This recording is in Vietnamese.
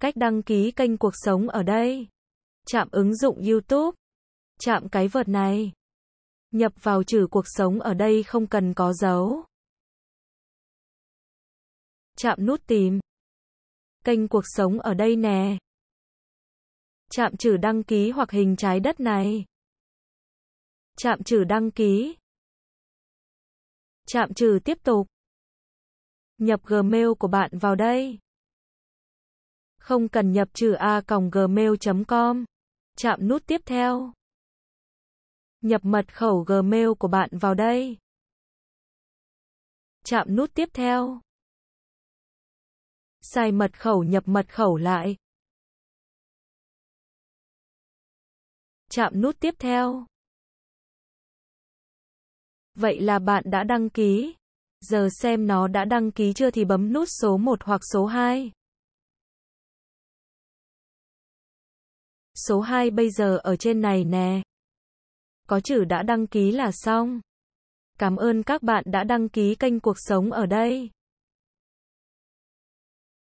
Cách đăng ký kênh cuộc sống ở đây. Chạm ứng dụng YouTube. Chạm cái vật này. Nhập vào chữ cuộc sống ở đây không cần có dấu. Chạm nút tìm. Kênh cuộc sống ở đây nè. Chạm chữ đăng ký hoặc hình trái đất này. Chạm chữ đăng ký. Chạm trừ tiếp tục. Nhập Gmail của bạn vào đây không cần nhập trừ a.gmail.com. còng Chạm nút tiếp theo. Nhập mật khẩu Gmail của bạn vào đây. Chạm nút tiếp theo. Sai mật khẩu nhập mật khẩu lại. Chạm nút tiếp theo. Vậy là bạn đã đăng ký. Giờ xem nó đã đăng ký chưa thì bấm nút số 1 hoặc số 2. số 2 bây giờ ở trên này nè. Có chữ đã đăng ký là xong. Cảm ơn các bạn đã đăng ký kênh Cuộc Sống ở đây.